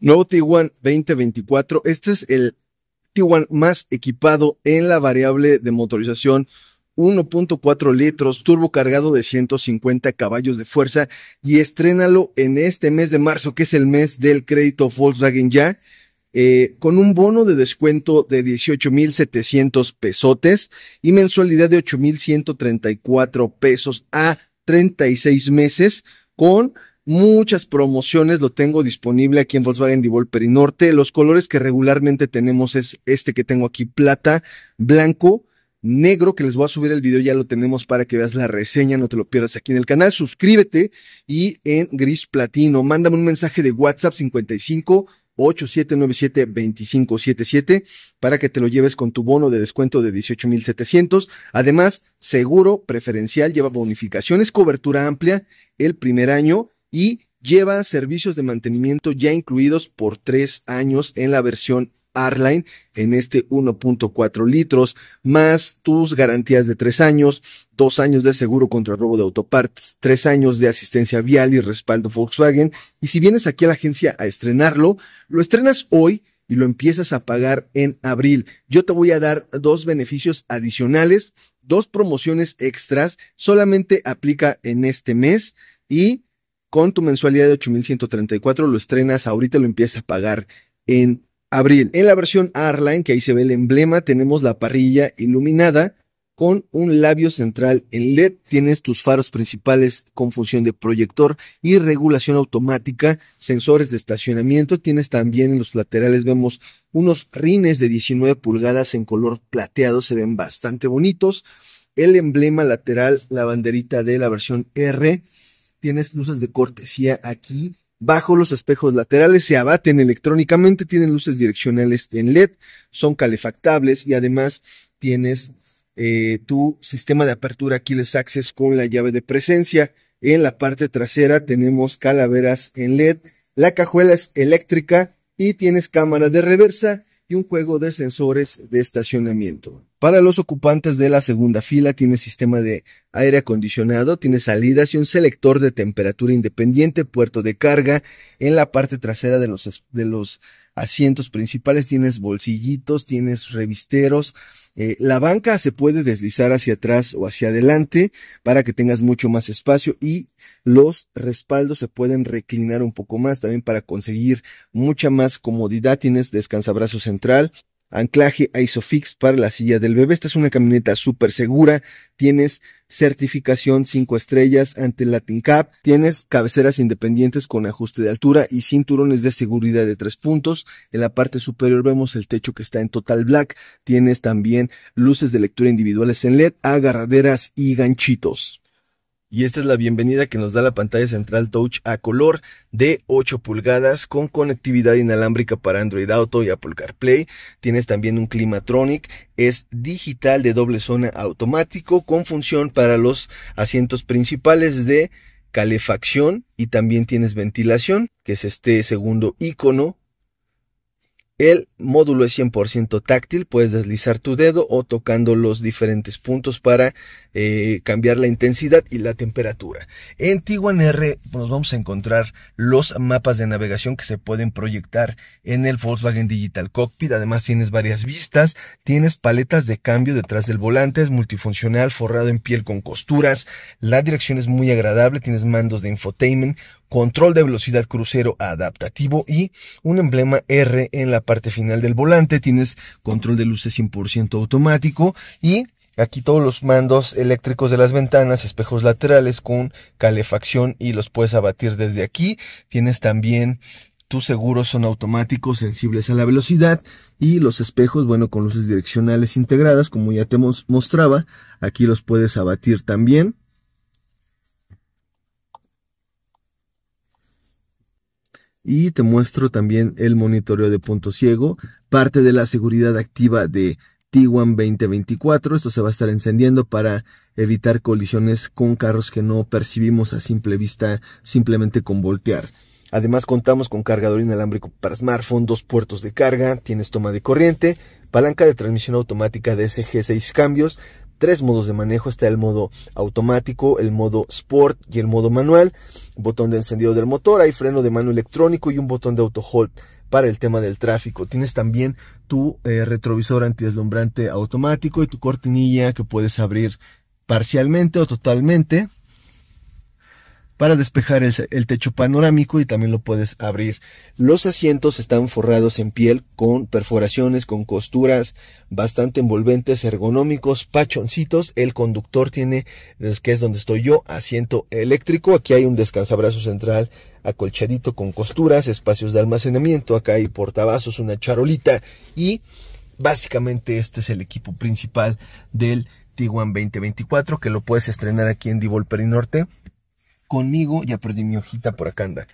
Nuevo Tiguan 2024. Este es el Tiguan más equipado en la variable de motorización 1.4 litros, turbo cargado de 150 caballos de fuerza y estrénalo en este mes de marzo, que es el mes del crédito Volkswagen ya, eh, con un bono de descuento de 18,700 pesotes y mensualidad de 8,134 pesos a 36 meses con Muchas promociones lo tengo disponible aquí en Volkswagen y Norte, Los colores que regularmente tenemos es este que tengo aquí, plata, blanco, negro, que les voy a subir el video, ya lo tenemos para que veas la reseña, no te lo pierdas aquí en el canal. Suscríbete y en gris platino, mándame un mensaje de WhatsApp 55 8797-2577 para que te lo lleves con tu bono de descuento de 18,700. Además, seguro preferencial, lleva bonificaciones, cobertura amplia el primer año y lleva servicios de mantenimiento ya incluidos por tres años en la versión Arline en este 1.4 litros, más tus garantías de tres años, dos años de seguro contra robo de autopartes, tres años de asistencia vial y respaldo Volkswagen. Y si vienes aquí a la agencia a estrenarlo, lo estrenas hoy y lo empiezas a pagar en abril. Yo te voy a dar dos beneficios adicionales, dos promociones extras, solamente aplica en este mes y con tu mensualidad de 8,134 lo estrenas, ahorita lo empiezas a pagar en abril. En la versión Arline, que ahí se ve el emblema, tenemos la parrilla iluminada con un labio central en LED. Tienes tus faros principales con función de proyector y regulación automática, sensores de estacionamiento. Tienes también en los laterales vemos unos rines de 19 pulgadas en color plateado, se ven bastante bonitos. El emblema lateral, la banderita de la versión R tienes luces de cortesía aquí bajo los espejos laterales, se abaten electrónicamente, tienen luces direccionales en LED, son calefactables y además tienes eh, tu sistema de apertura les Access con la llave de presencia. En la parte trasera tenemos calaveras en LED, la cajuela es eléctrica y tienes cámara de reversa y un juego de sensores de estacionamiento. Para los ocupantes de la segunda fila tiene sistema de aire acondicionado, tiene salidas y un selector de temperatura independiente, puerto de carga en la parte trasera de los, de los asientos principales, tienes bolsillitos, tienes revisteros. Eh, la banca se puede deslizar hacia atrás o hacia adelante para que tengas mucho más espacio y los respaldos se pueden reclinar un poco más también para conseguir mucha más comodidad. Tienes descansabrazo central anclaje ISOFIX para la silla del bebé. Esta es una camioneta súper segura. Tienes certificación 5 estrellas ante Latin Cap. Tienes cabeceras independientes con ajuste de altura y cinturones de seguridad de tres puntos. En la parte superior vemos el techo que está en total black. Tienes también luces de lectura individuales en LED, agarraderas y ganchitos y esta es la bienvenida que nos da la pantalla central touch a color de 8 pulgadas con conectividad inalámbrica para Android Auto y Apple CarPlay. Tienes también un Climatronic, es digital de doble zona automático con función para los asientos principales de calefacción y también tienes ventilación, que es este segundo icono el módulo es 100% táctil, puedes deslizar tu dedo o tocando los diferentes puntos para eh, cambiar la intensidad y la temperatura. En Tiguan R nos vamos a encontrar los mapas de navegación que se pueden proyectar en el Volkswagen Digital Cockpit. Además tienes varias vistas, tienes paletas de cambio detrás del volante, es multifuncional, forrado en piel con costuras, la dirección es muy agradable, tienes mandos de infotainment, control de velocidad crucero adaptativo y un emblema R en la parte final del volante. Tienes control de luces 100% automático y Aquí todos los mandos eléctricos de las ventanas, espejos laterales con calefacción y los puedes abatir desde aquí. Tienes también tus seguros son automáticos, sensibles a la velocidad y los espejos, bueno, con luces direccionales integradas, como ya te mostraba, aquí los puedes abatir también. y te muestro también el monitoreo de punto ciego, parte de la seguridad activa de Tiguan 2024. Esto se va a estar encendiendo para evitar colisiones con carros que no percibimos a simple vista simplemente con voltear. Además contamos con cargador inalámbrico para smartphone, dos puertos de carga, tienes toma de corriente, palanca de transmisión automática de SG6 cambios, tres modos de manejo. Está el modo automático, el modo sport y el modo manual. Botón de encendido del motor, hay freno de mano electrónico y un botón de auto hold para el tema del tráfico. Tienes también tu eh, retrovisor antideslumbrante automático y tu cortinilla que puedes abrir parcialmente o totalmente para despejar el, techo panorámico y también lo puedes abrir. Los asientos están forrados en piel con perforaciones, con costuras bastante envolventes, ergonómicos, pachoncitos. El conductor tiene, que es donde estoy yo, asiento eléctrico. Aquí hay un descansabrazo central acolchadito con costuras, espacios de almacenamiento. Acá hay portavasos, una charolita y básicamente este es el equipo principal del Tiguan 2024 que lo puedes estrenar aquí en y Norte conmigo, ya perdí mi hojita, por acá anda.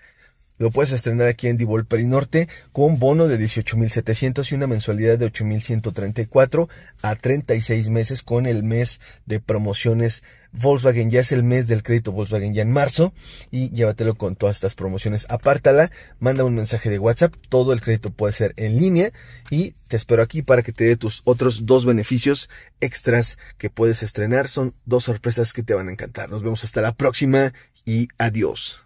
Lo puedes estrenar aquí en y Norte con bono de 18.700 y una mensualidad de 8.134 a 36 meses con el mes de promociones Volkswagen ya es el mes del crédito Volkswagen ya en marzo y llévatelo con todas estas promociones. Apártala, manda un mensaje de WhatsApp, todo el crédito puede ser en línea y te espero aquí para que te dé tus otros dos beneficios extras que puedes estrenar. Son dos sorpresas que te van a encantar. Nos vemos hasta la próxima y adiós.